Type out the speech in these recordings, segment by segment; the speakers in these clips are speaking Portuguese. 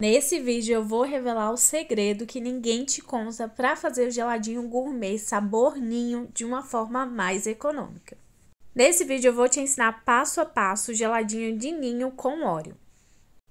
Nesse vídeo eu vou revelar o segredo que ninguém te conta para fazer o geladinho gourmet sabor ninho de uma forma mais econômica. Nesse vídeo eu vou te ensinar passo a passo o geladinho de ninho com óleo.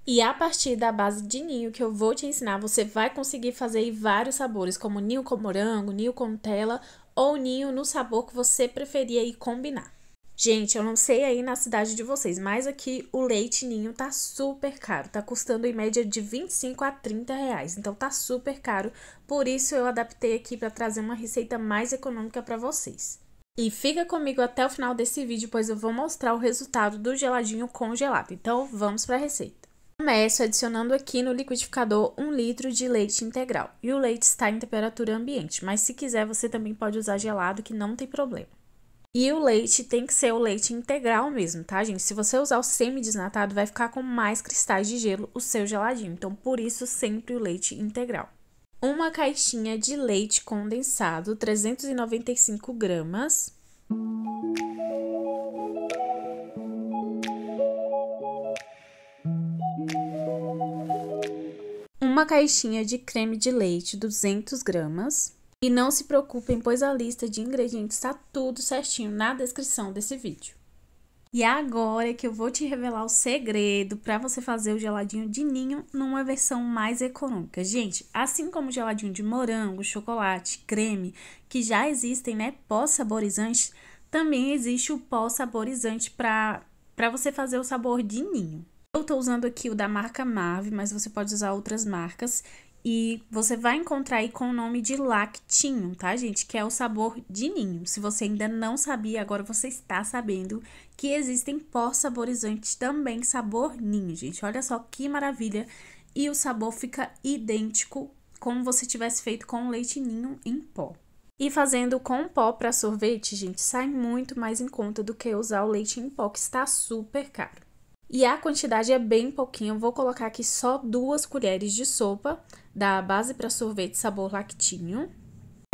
E a partir da base de ninho que eu vou te ensinar, você vai conseguir fazer vários sabores, como ninho com morango, ninho com tela ou ninho no sabor que você preferir e combinar. Gente, eu não sei aí na cidade de vocês, mas aqui o leite ninho tá super caro. Tá custando em média de 25 a 30 reais. Então tá super caro. Por isso eu adaptei aqui para trazer uma receita mais econômica para vocês. E fica comigo até o final desse vídeo, pois eu vou mostrar o resultado do geladinho congelado. Então vamos para a receita. Começo adicionando aqui no liquidificador 1 litro de leite integral. E o leite está em temperatura ambiente, mas se quiser você também pode usar gelado que não tem problema. E o leite tem que ser o leite integral mesmo, tá, gente? Se você usar o semi-desnatado, vai ficar com mais cristais de gelo o seu geladinho. Então, por isso, sempre o leite integral. Uma caixinha de leite condensado, 395 gramas. Uma caixinha de creme de leite, 200 gramas. E não se preocupem, pois a lista de ingredientes está tudo certinho na descrição desse vídeo. E agora é que eu vou te revelar o segredo para você fazer o geladinho de ninho numa versão mais econômica. Gente, assim como o geladinho de morango, chocolate, creme, que já existem, né, pós-saborizantes, também existe o pós-saborizante para você fazer o sabor de ninho. Eu estou usando aqui o da marca Marve, mas você pode usar outras marcas. E você vai encontrar aí com o nome de lactinho, tá, gente? Que é o sabor de ninho. Se você ainda não sabia, agora você está sabendo que existem pós saborizantes também sabor ninho, gente. Olha só que maravilha. E o sabor fica idêntico como você tivesse feito com leite ninho em pó. E fazendo com pó para sorvete, gente, sai muito mais em conta do que usar o leite em pó, que está super caro. E a quantidade é bem pouquinho, vou colocar aqui só duas colheres de sopa da base para sorvete sabor lactinho.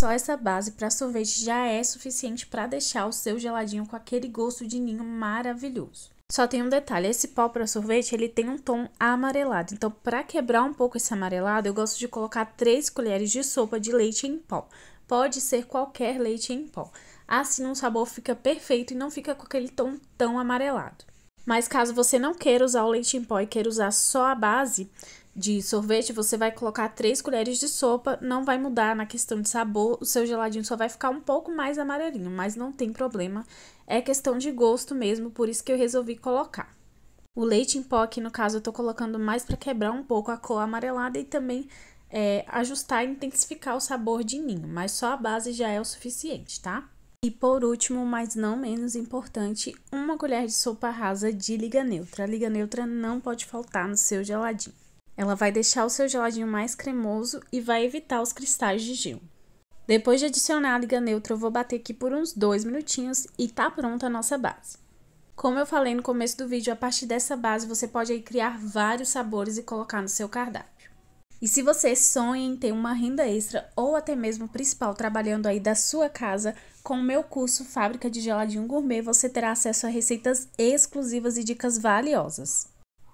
Só essa base para sorvete já é suficiente para deixar o seu geladinho com aquele gosto de ninho maravilhoso. Só tem um detalhe, esse pó para sorvete, ele tem um tom amarelado. Então, para quebrar um pouco esse amarelado, eu gosto de colocar 3 colheres de sopa de leite em pó. Pode ser qualquer leite em pó. Assim o sabor fica perfeito e não fica com aquele tom tão amarelado. Mas caso você não queira usar o leite em pó e queira usar só a base de sorvete, você vai colocar 3 colheres de sopa, não vai mudar na questão de sabor, o seu geladinho só vai ficar um pouco mais amarelinho, mas não tem problema, é questão de gosto mesmo, por isso que eu resolvi colocar. O leite em pó aqui, no caso, eu tô colocando mais para quebrar um pouco a cor amarelada e também é, ajustar e intensificar o sabor de ninho, mas só a base já é o suficiente, tá? E por último, mas não menos importante, uma colher de sopa rasa de liga neutra. A liga neutra não pode faltar no seu geladinho. Ela vai deixar o seu geladinho mais cremoso e vai evitar os cristais de gelo. Depois de adicionar a liga neutra, eu vou bater aqui por uns dois minutinhos e tá pronta a nossa base. Como eu falei no começo do vídeo, a partir dessa base você pode criar vários sabores e colocar no seu cardápio. E se você sonha em ter uma renda extra ou até mesmo principal trabalhando aí da sua casa, com o meu curso Fábrica de Geladinho Gourmet você terá acesso a receitas exclusivas e dicas valiosas.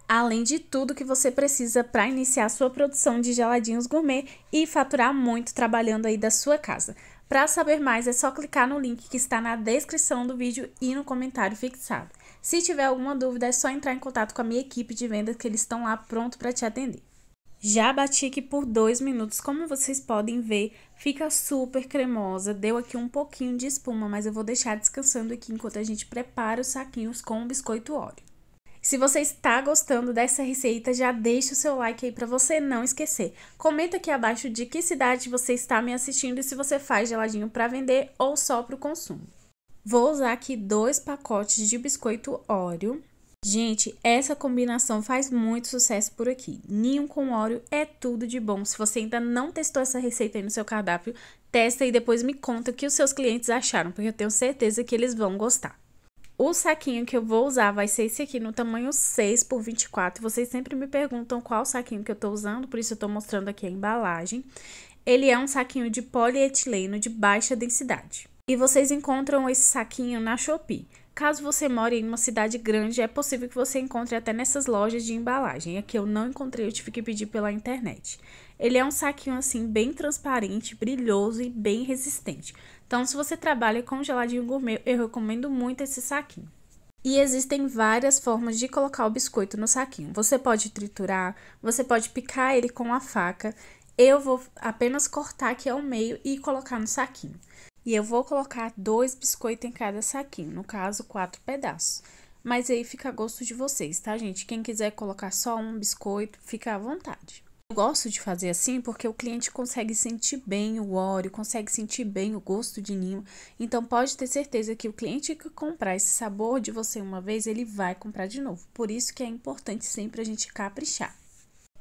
Além de tudo que você precisa para iniciar sua produção de geladinhos gourmet e faturar muito trabalhando aí da sua casa. Para saber mais é só clicar no link que está na descrição do vídeo e no comentário fixado. Se tiver alguma dúvida é só entrar em contato com a minha equipe de vendas que eles estão lá pronto para te atender. Já bati aqui por dois minutos, como vocês podem ver, fica super cremosa. Deu aqui um pouquinho de espuma, mas eu vou deixar descansando aqui enquanto a gente prepara os saquinhos com o biscoito óleo. Se você está gostando dessa receita, já deixa o seu like aí para você não esquecer. Comenta aqui abaixo de que cidade você está me assistindo e se você faz geladinho para vender ou só para o consumo. Vou usar aqui dois pacotes de biscoito Oreo. Gente, essa combinação faz muito sucesso por aqui. Ninho com óleo é tudo de bom. Se você ainda não testou essa receita aí no seu cardápio, testa e depois me conta o que os seus clientes acharam, porque eu tenho certeza que eles vão gostar. O saquinho que eu vou usar vai ser esse aqui no tamanho 6 por 24. Vocês sempre me perguntam qual saquinho que eu tô usando, por isso eu tô mostrando aqui a embalagem. Ele é um saquinho de polietileno de baixa densidade. E vocês encontram esse saquinho na Shopee. Caso você more em uma cidade grande, é possível que você encontre até nessas lojas de embalagem. Aqui eu não encontrei, eu tive que pedir pela internet. Ele é um saquinho assim bem transparente, brilhoso e bem resistente. Então, se você trabalha com geladinho gourmet, eu recomendo muito esse saquinho. E existem várias formas de colocar o biscoito no saquinho. Você pode triturar, você pode picar ele com a faca. Eu vou apenas cortar aqui ao meio e colocar no saquinho. E eu vou colocar dois biscoitos em cada saquinho, no caso, quatro pedaços. Mas aí fica a gosto de vocês, tá, gente? Quem quiser colocar só um biscoito, fica à vontade. Eu gosto de fazer assim porque o cliente consegue sentir bem o óleo, consegue sentir bem o gosto de ninho. Então pode ter certeza que o cliente que comprar esse sabor de você uma vez, ele vai comprar de novo. Por isso que é importante sempre a gente caprichar.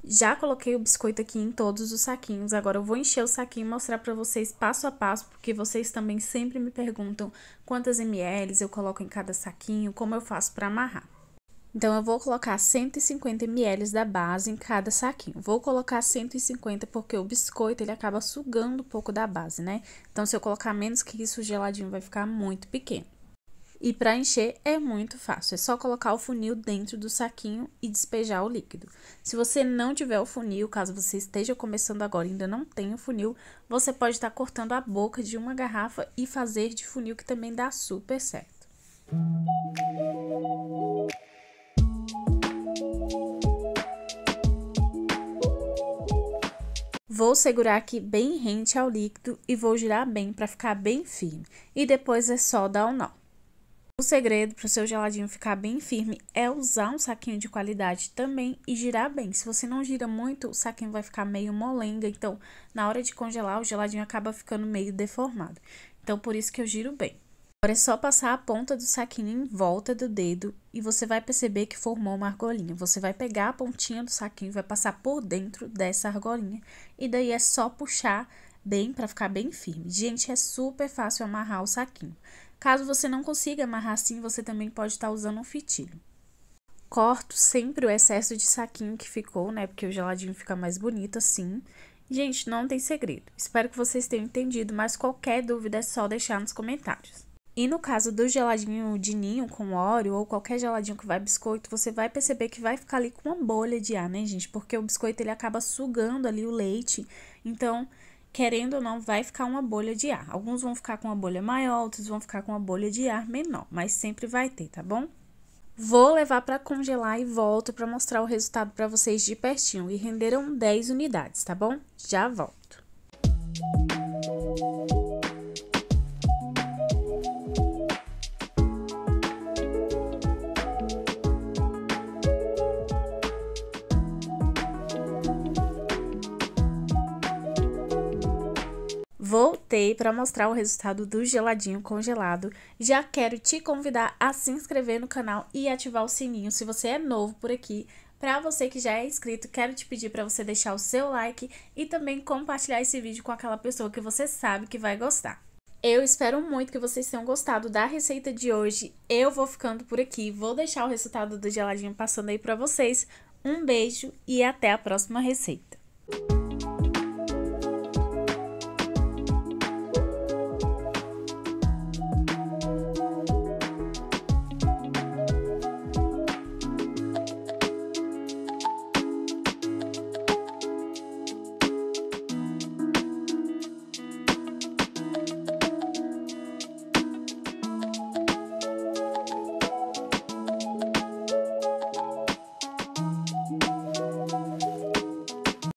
Já coloquei o biscoito aqui em todos os saquinhos. Agora eu vou encher o saquinho e mostrar para vocês passo a passo, porque vocês também sempre me perguntam quantas ml eu coloco em cada saquinho, como eu faço para amarrar. Então, eu vou colocar 150 ml da base em cada saquinho. Vou colocar 150 porque o biscoito, ele acaba sugando um pouco da base, né? Então, se eu colocar menos que isso, o geladinho vai ficar muito pequeno. E para encher é muito fácil, é só colocar o funil dentro do saquinho e despejar o líquido. Se você não tiver o funil, caso você esteja começando agora e ainda não tenha o funil, você pode estar tá cortando a boca de uma garrafa e fazer de funil que também dá super certo. Vou segurar aqui bem rente ao líquido e vou girar bem para ficar bem firme. E depois é só dar o um nó. O segredo para o seu geladinho ficar bem firme é usar um saquinho de qualidade também e girar bem. Se você não gira muito, o saquinho vai ficar meio molenga, então na hora de congelar o geladinho acaba ficando meio deformado. Então por isso que eu giro bem. Agora é só passar a ponta do saquinho em volta do dedo e você vai perceber que formou uma argolinha. Você vai pegar a pontinha do saquinho e vai passar por dentro dessa argolinha e daí é só puxar bem para ficar bem firme. Gente, é super fácil amarrar o saquinho. Caso você não consiga amarrar assim, você também pode estar tá usando um fitilho. Corto sempre o excesso de saquinho que ficou, né? Porque o geladinho fica mais bonito assim. Gente, não tem segredo. Espero que vocês tenham entendido, mas qualquer dúvida é só deixar nos comentários. E no caso do geladinho de ninho com óleo ou qualquer geladinho que vai biscoito, você vai perceber que vai ficar ali com uma bolha de ar, né, gente? Porque o biscoito ele acaba sugando ali o leite. Então, querendo ou não, vai ficar uma bolha de ar. Alguns vão ficar com uma bolha maior, outros vão ficar com uma bolha de ar menor, mas sempre vai ter, tá bom? Vou levar para congelar e volto para mostrar o resultado para vocês de pertinho. E renderam 10 unidades, tá bom? Já volto. voltei para mostrar o resultado do geladinho congelado. Já quero te convidar a se inscrever no canal e ativar o sininho se você é novo por aqui. Para você que já é inscrito, quero te pedir para você deixar o seu like e também compartilhar esse vídeo com aquela pessoa que você sabe que vai gostar. Eu espero muito que vocês tenham gostado da receita de hoje. Eu vou ficando por aqui, vou deixar o resultado do geladinho passando aí para vocês. Um beijo e até a próxima receita.